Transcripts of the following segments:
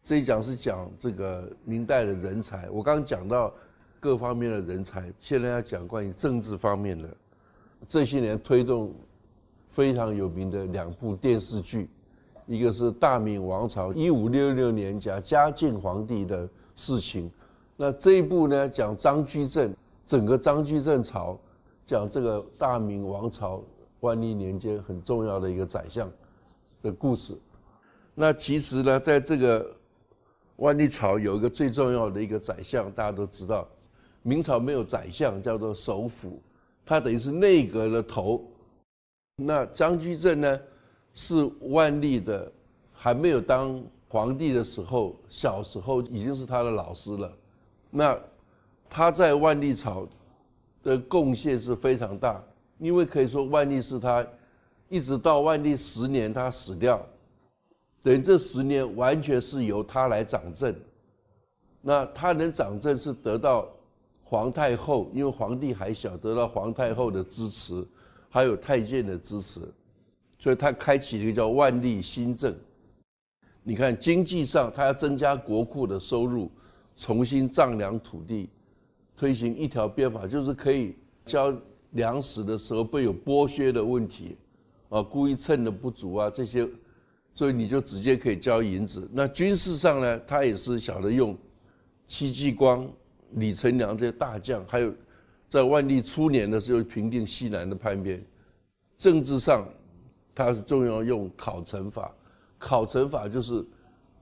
这一讲是讲这个明代的人才，我刚讲到各方面的人才，现在要讲关于政治方面的。这些年推动非常有名的两部电视剧，一个是《大明王朝一五六六年》，讲嘉靖皇帝的事情；那这一部呢，讲张居正，整个张居正朝，讲这个大明王朝万历年间很重要的一个宰相的故事。那其实呢，在这个万历朝有一个最重要的一个宰相，大家都知道，明朝没有宰相，叫做首辅，他等于是内阁的头。那张居正呢，是万历的，还没有当皇帝的时候，小时候已经是他的老师了。那他在万历朝的贡献是非常大，因为可以说万历是他一直到万历十年他死掉。等于这十年完全是由他来掌政，那他能掌政是得到皇太后，因为皇帝还小，得到皇太后的支持，还有太监的支持，所以他开启了一个叫万历新政。你看经济上，他要增加国库的收入，重新丈量土地，推行一条鞭法，就是可以交粮食的时候，会有剥削的问题，啊，故意称的不足啊，这些。所以你就直接可以交银子。那军事上呢，他也是晓得用戚继光、李成梁这些大将，还有在万历初年的时候平定西南的叛变。政治上，他是重要用考成法。考成法就是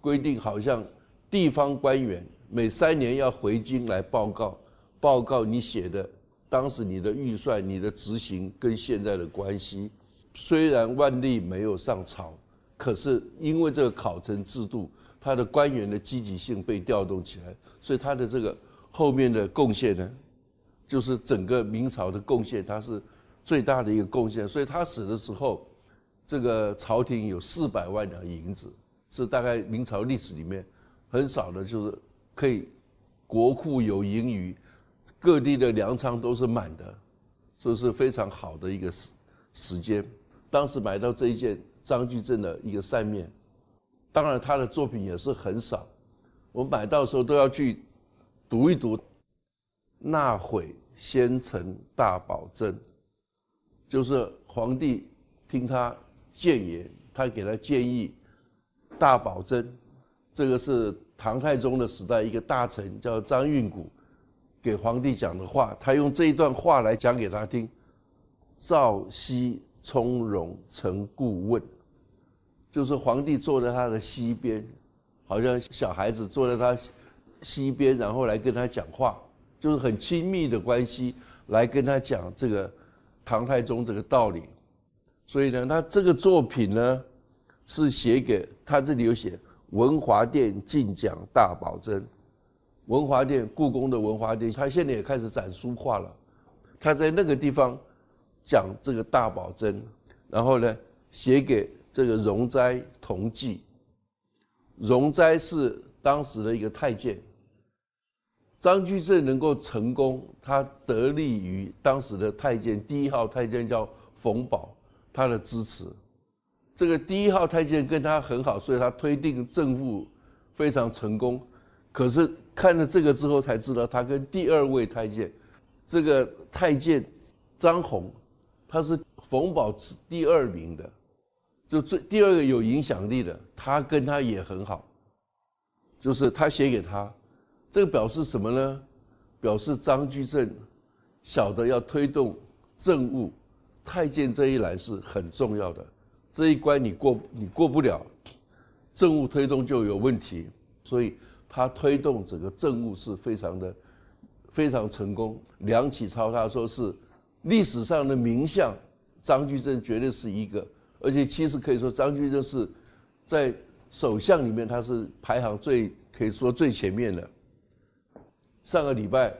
规定，好像地方官员每三年要回京来报告，报告你写的当时你的预算、你的执行跟现在的关系。虽然万历没有上朝。可是因为这个考成制度，他的官员的积极性被调动起来，所以他的这个后面的贡献呢，就是整个明朝的贡献，它是最大的一个贡献。所以他死的时候，这个朝廷有四百万两银子，是大概明朝历史里面很少的，就是可以国库有盈余，各地的粮仓都是满的，这是非常好的一个时时间。当时买到这一件。张居正的一个善面，当然他的作品也是很少，我买到的时候都要去读一读。那悔先臣大宝镇，就是皇帝听他谏言，他给他建议。大宝镇，这个是唐太宗的时代一个大臣叫张运谷，给皇帝讲的话，他用这一段话来讲给他听。赵熙从容成顾问。就是皇帝坐在他的西边，好像小孩子坐在他西边，然后来跟他讲话，就是很亲密的关系，来跟他讲这个唐太宗这个道理。所以呢，他这个作品呢是写给他这里有写文华殿进讲大宝箴，文华殿故宫的文华殿，他现在也开始展书画了，他在那个地方讲这个大宝箴，然后呢写给。这个容斋同济，容斋是当时的一个太监。张居正能够成功，他得力于当时的太监，第一号太监叫冯保，他的支持。这个第一号太监跟他很好，所以他推定政务非常成功。可是看了这个之后才知道，他跟第二位太监，这个太监张宏，他是冯保第二名的。就最第二个有影响力的，他跟他也很好，就是他写给他，这个表示什么呢？表示张居正晓得要推动政务，太监这一栏是很重要的，这一关你过你过不了，政务推动就有问题，所以他推动整个政务是非常的非常成功。梁启超他说是历史上的名相，张居正绝对是一个。而且其实可以说，张居正是在首相里面，他是排行最可以说最前面的。上个礼拜，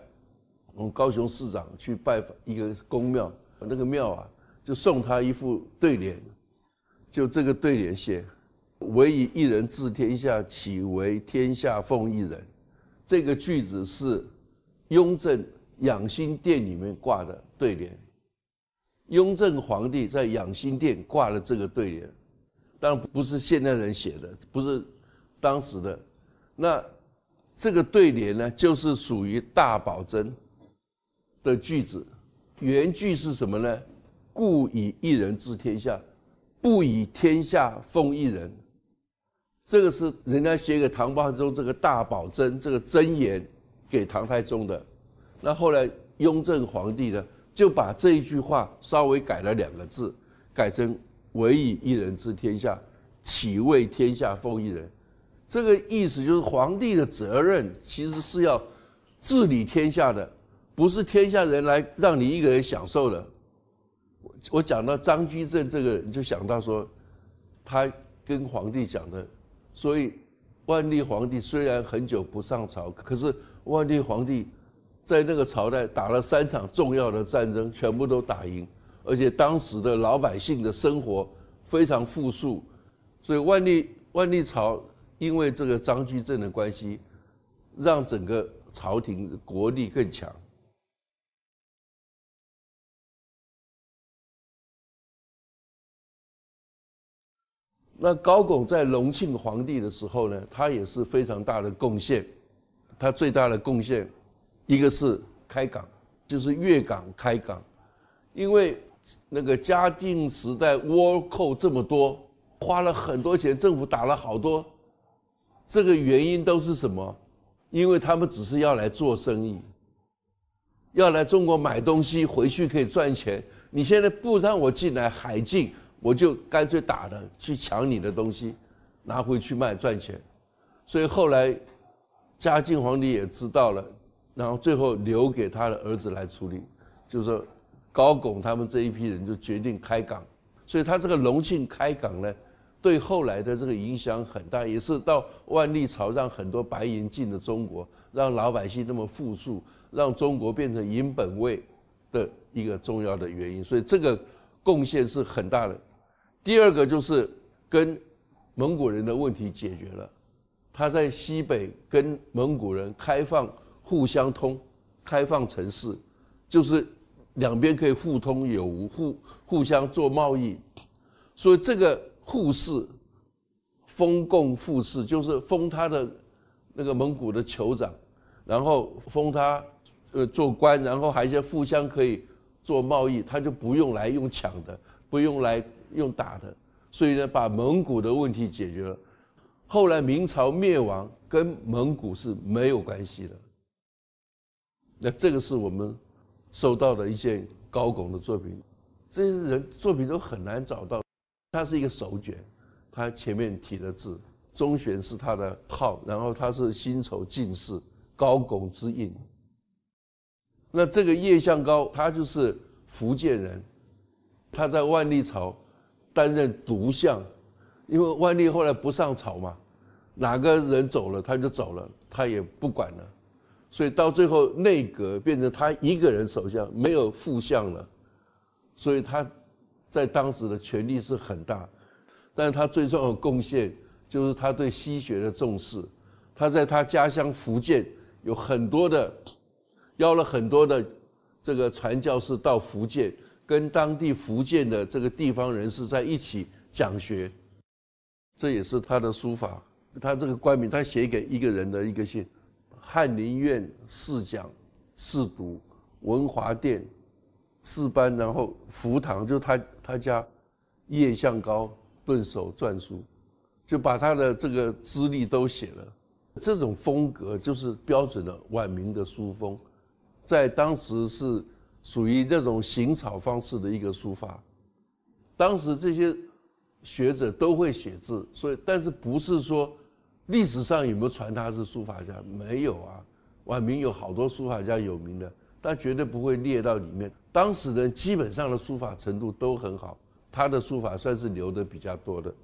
我们高雄市长去拜访一个公庙，那个庙啊，就送他一副对联，就这个对联写：“唯以一人治天下，岂为天下奉一人？”这个句子是雍正养心殿里面挂的对联。雍正皇帝在养心殿挂了这个对联，当然不是现代人写的，不是当时的。那这个对联呢，就是属于大宝珍的句子。原句是什么呢？故以一人治天下，不以天下奉一人。这个是人家写给唐太宗这个大宝珍这个箴言给唐太宗的。那后来雍正皇帝呢？就把这一句话稍微改了两个字，改成“唯以一人治天下，岂为天下奉一人？”这个意思就是皇帝的责任其实是要治理天下的，不是天下人来让你一个人享受的。我我讲到张居正这个，人，就想到说他跟皇帝讲的，所以万历皇帝虽然很久不上朝，可是万历皇帝。在那个朝代打了三场重要的战争，全部都打赢，而且当时的老百姓的生活非常富庶，所以万历万历朝因为这个张居正的关系，让整个朝廷国力更强。那高拱在隆庆皇帝的时候呢，他也是非常大的贡献，他最大的贡献。一个是开港，就是粤港开港，因为那个嘉靖时代倭寇这么多，花了很多钱，政府打了好多，这个原因都是什么？因为他们只是要来做生意，要来中国买东西，回去可以赚钱。你现在不让我进来海禁，我就干脆打人去抢你的东西，拿回去卖赚钱。所以后来嘉靖皇帝也知道了。然后最后留给他的儿子来处理，就是高拱他们这一批人就决定开港，所以他这个隆庆开港呢，对后来的这个影响很大，也是到万历朝让很多白银进了中国，让老百姓那么富庶，让中国变成银本位的一个重要的原因，所以这个贡献是很大的。第二个就是跟蒙古人的问题解决了，他在西北跟蒙古人开放。互相通，开放城市，就是两边可以互通有无，互互相做贸易，所以这个互市，封共互市就是封他的那个蒙古的酋长，然后封他呃做官，然后还是互相可以做贸易，他就不用来用抢的，不用来用打的，所以呢，把蒙古的问题解决了。后来明朝灭亡跟蒙古是没有关系的。那这个是我们收到的一件高拱的作品，这些人作品都很难找到。它是一个手卷，它前面提的字“中玄”是他的号，然后他是辛丑进士，高拱之印。那这个叶向高，他就是福建人，他在万历朝担任独相，因为万历后来不上朝嘛，哪个人走了他就走了，他也不管了。所以到最后，内阁变成他一个人首相，没有副相了。所以他在当时的权力是很大，但是他最重要的贡献就是他对西学的重视。他在他家乡福建有很多的邀了很多的这个传教士到福建，跟当地福建的这个地方人士在一起讲学。这也是他的书法，他这个官名，他写给一个人的一个信。翰林院四讲、四读，文华殿四班，然后福堂，就他他家叶向高顿首篆书，就把他的这个资历都写了。这种风格就是标准的晚明的书风，在当时是属于这种行草方式的一个书法。当时这些学者都会写字，所以但是不是说。历史上有没有传他是书法家？没有啊。晚明有好多书法家有名的，但绝对不会列到里面。当时人基本上的书法程度都很好，他的书法算是留的比较多的。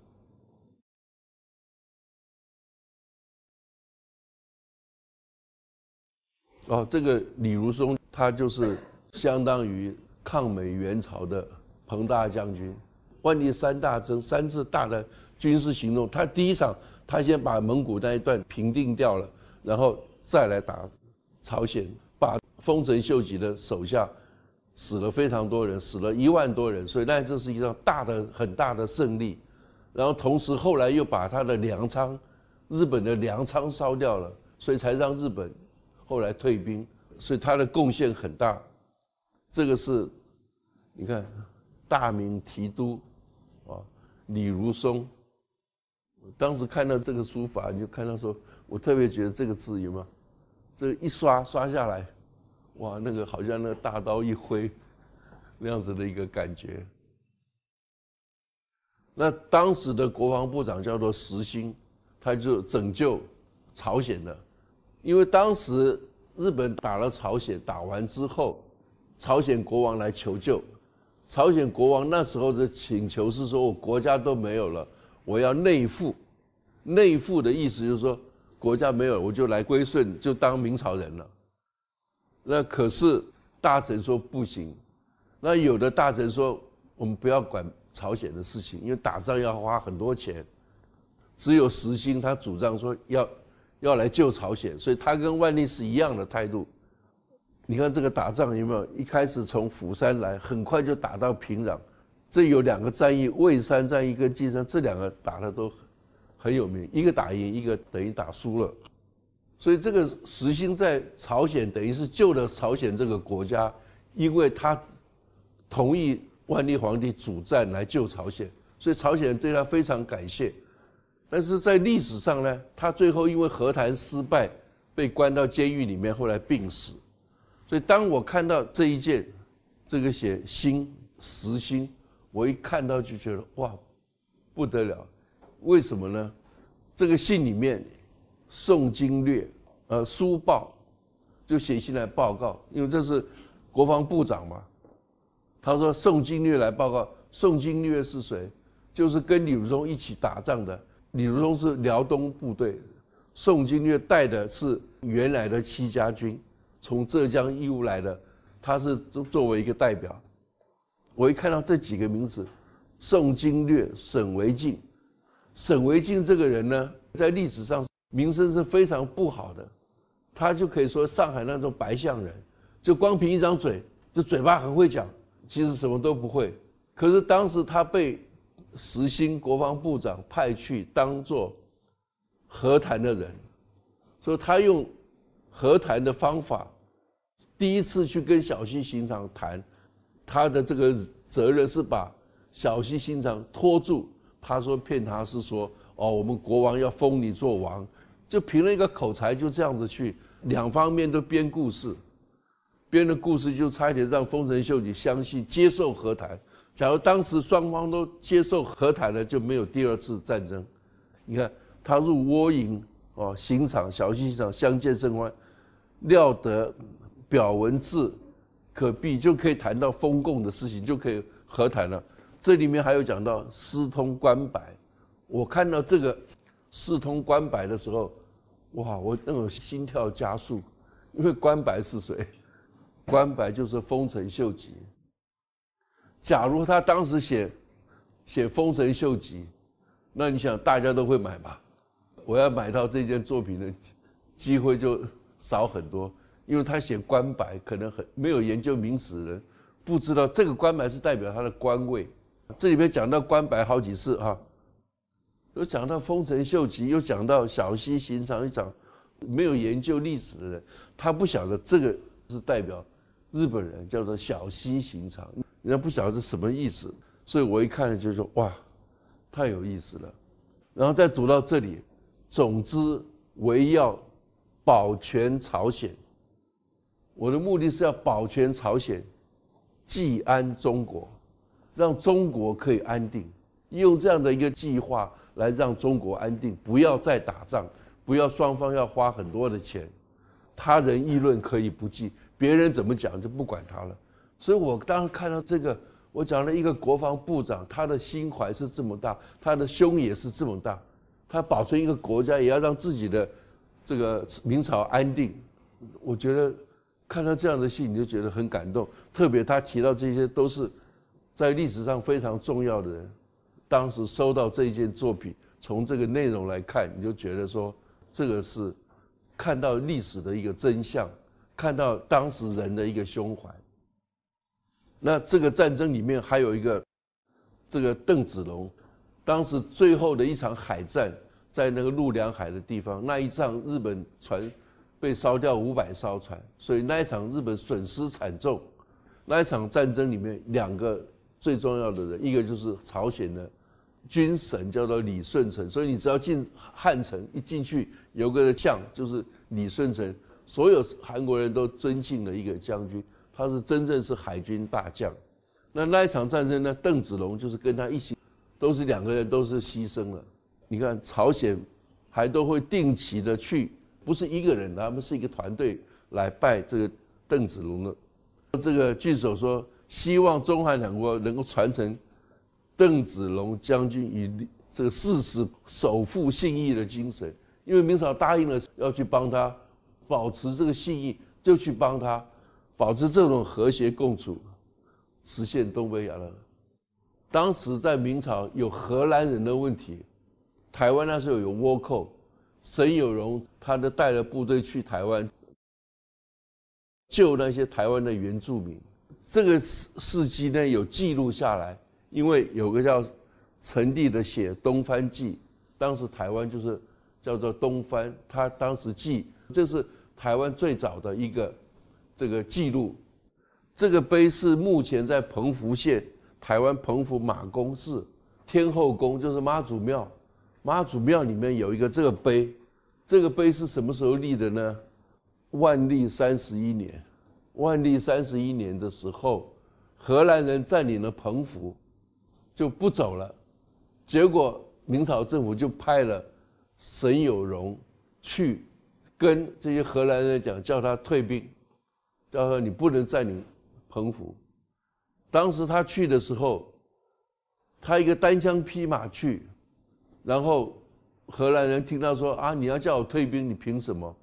哦，这个李如松，他就是相当于抗美援朝的彭大将军，万历三大征三次大的军事行动，他第一场。他先把蒙古那一段平定掉了，然后再来打朝鲜，把丰臣秀吉的手下死了非常多人，死了一万多人，所以那这是一场大的、很大的胜利。然后同时后来又把他的粮仓，日本的粮仓烧掉了，所以才让日本后来退兵。所以他的贡献很大。这个是，你看，大明提督啊，李如松。当时看到这个书法，你就看到说，我特别觉得这个字，有吗？这一刷刷下来，哇，那个好像那个大刀一挥，那样子的一个感觉。那当时的国防部长叫做石兴，他就拯救朝鲜的，因为当时日本打了朝鲜，打完之后，朝鲜国王来求救，朝鲜国王那时候的请求是说，我国家都没有了。我要内附，内附的意思就是说，国家没有我就来归顺，就当明朝人了。那可是大臣说不行，那有的大臣说我们不要管朝鲜的事情，因为打仗要花很多钱。只有石兴他主张说要要来救朝鲜，所以他跟万历是一样的态度。你看这个打仗有没有？一开始从釜山来，很快就打到平壤。这有两个战役，魏山战役跟金山，这两个打得都很有名，一个打赢，一个等于打输了。所以这个石兴在朝鲜等于是救了朝鲜这个国家，因为他同意万历皇帝主战来救朝鲜，所以朝鲜人对他非常感谢。但是在历史上呢，他最后因为和谈失败被关到监狱里面，后来病死。所以当我看到这一件，这个写兴石兴。我一看到就觉得哇，不得了，为什么呢？这个信里面，宋金略，呃，书报就写信来报告，因为这是国防部长嘛。他说宋金略来报告，宋金略是谁？就是跟李如松一起打仗的。李如松是辽东部队，宋金略带的是原来的戚家军，从浙江义乌来的，他是作为一个代表。我一看到这几个名字，宋经略、沈维敬，沈维敬这个人呢，在历史上名声是非常不好的，他就可以说上海那种白相人，就光凭一张嘴，就嘴巴很会讲，其实什么都不会。可是当时他被时兴国防部长派去当做和谈的人，所以他用和谈的方法，第一次去跟小西行长谈。他的这个责任是把小西行长拖住。他说骗他是说哦，我们国王要封你做王，就凭了一个口才就这样子去，两方面都编故事，编的故事就差点让丰臣秀吉相信接受和谈。假如当时双方都接受和谈了，就没有第二次战争。你看他入窝营哦，刑场小西行长相见甚欢，料得表文字。可避就可以谈到封贡的事情，就可以和谈了。这里面还有讲到私通关白，我看到这个私通关白的时候，哇，我那种心跳加速，因为关白是谁？关白就是丰臣秀吉。假如他当时写写丰臣秀吉，那你想大家都会买吧？我要买到这件作品的，机会就少很多。因为他写官白，可能很没有研究明史的人不知道这个官白是代表他的官位。这里面讲到官白好几次啊，有讲到丰臣秀吉，有讲到小西行长，一讲没有研究历史的人，他不晓得这个是代表日本人叫做小西行长，人家不晓得是什么意思。所以我一看呢就说哇，太有意思了。然后再读到这里，总之围绕保全朝鲜。我的目的是要保全朝鲜，既安中国，让中国可以安定，用这样的一个计划来让中国安定，不要再打仗，不要双方要花很多的钱，他人议论可以不计，别人怎么讲就不管他了。所以我当时看到这个，我讲了一个国防部长，他的心怀是这么大，他的胸也是这么大，他保存一个国家，也要让自己的这个明朝安定。我觉得。看到这样的信，你就觉得很感动。特别他提到这些都是在历史上非常重要的人。当时收到这一件作品，从这个内容来看，你就觉得说，这个是看到历史的一个真相，看到当时人的一个胸怀。那这个战争里面还有一个这个邓子龙，当时最后的一场海战在那个陆良海的地方，那一仗日本船。被烧掉五百艘船，所以那一场日本损失惨重。那一场战争里面，两个最重要的人，一个就是朝鲜的军神，叫做李舜臣。所以你只要进汉城一进去，有个将就是李舜臣，所有韩国人都尊敬的一个将军，他是真正是海军大将。那那一场战争呢，邓子龙就是跟他一起，都是两个人都是牺牲了。你看朝鲜还都会定期的去。不是一个人，他们是一个团队来拜这个邓子龙的。这个据守说，希望中韩两国能够传承邓子龙将军与这个誓死守护信义的精神。因为明朝答应了要去帮他保持这个信义，就去帮他保持这种和谐共处，实现东北亚的。当时在明朝有荷兰人的问题，台湾那时候有倭寇。沈有荣，他就带了部队去台湾，救那些台湾的原住民。这个事事迹呢有记录下来，因为有个叫陈帝的写《东藩记》，当时台湾就是叫做东藩，他当时记，这是台湾最早的一个这个记录。这个碑是目前在澎湖县台湾澎湖马公寺天后宫，就是妈祖庙。妈祖庙里面有一个这个碑，这个碑是什么时候立的呢？万历三十一年。万历三十一年的时候，荷兰人占领了澎湖，就不走了。结果明朝政府就派了沈有容去跟这些荷兰人讲，叫他退兵，叫说你不能占领澎湖。当时他去的时候，他一个单枪匹马去。然后荷兰人听到说啊，你要叫我退兵，你凭什么？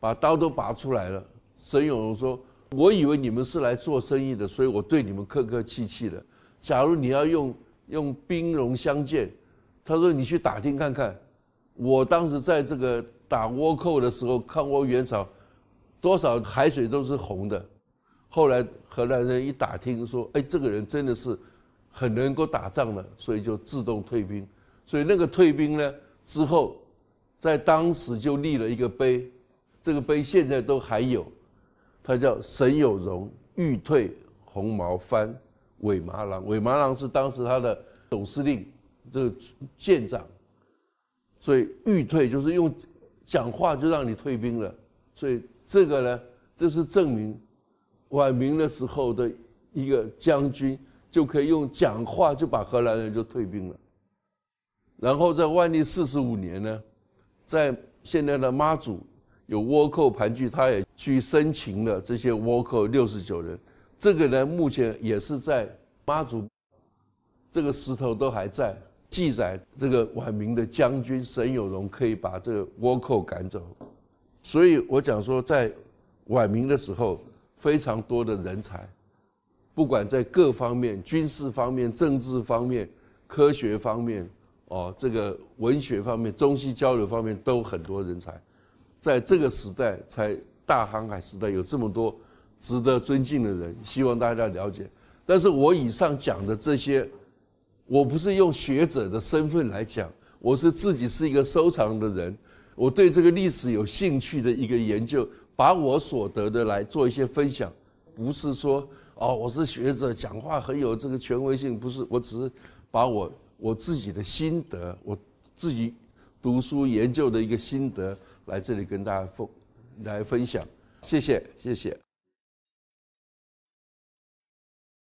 把刀都拔出来了。沈永荣说，我以为你们是来做生意的，所以我对你们客客气气的。假如你要用用兵戎相见，他说你去打听看看。我当时在这个打倭寇的时候，抗倭援朝，多少海水都是红的。后来荷兰人一打听说，哎，这个人真的是很能够打仗的，所以就自动退兵。所以那个退兵呢之后，在当时就立了一个碑，这个碑现在都还有，它叫沈有容欲退红毛帆，尾麻郎尾麻郎是当时他的总司令，这个舰长，所以欲退就是用讲话就让你退兵了，所以这个呢，这是证明晚明的时候的一个将军就可以用讲话就把荷兰人就退兵了。然后在万历四十五年呢，在现在的妈祖有倭寇盘踞，他也去生擒了这些倭寇六十九人。这个呢，目前也是在妈祖，这个石头都还在记载。这个晚明的将军沈有容可以把这个倭寇赶走，所以我讲说，在晚明的时候，非常多的人才，不管在各方面，军事方面、政治方面、科学方面。哦，这个文学方面、中西交流方面都很多人才，在这个时代，才大航海时代有这么多值得尊敬的人，希望大家了解。但是我以上讲的这些，我不是用学者的身份来讲，我是自己是一个收藏的人，我对这个历史有兴趣的一个研究，把我所得的来做一些分享，不是说哦，我是学者，讲话很有这个权威性，不是，我只是把我。我自己的心得，我自己读书研究的一个心得，来这里跟大家分来分享，谢谢，谢谢。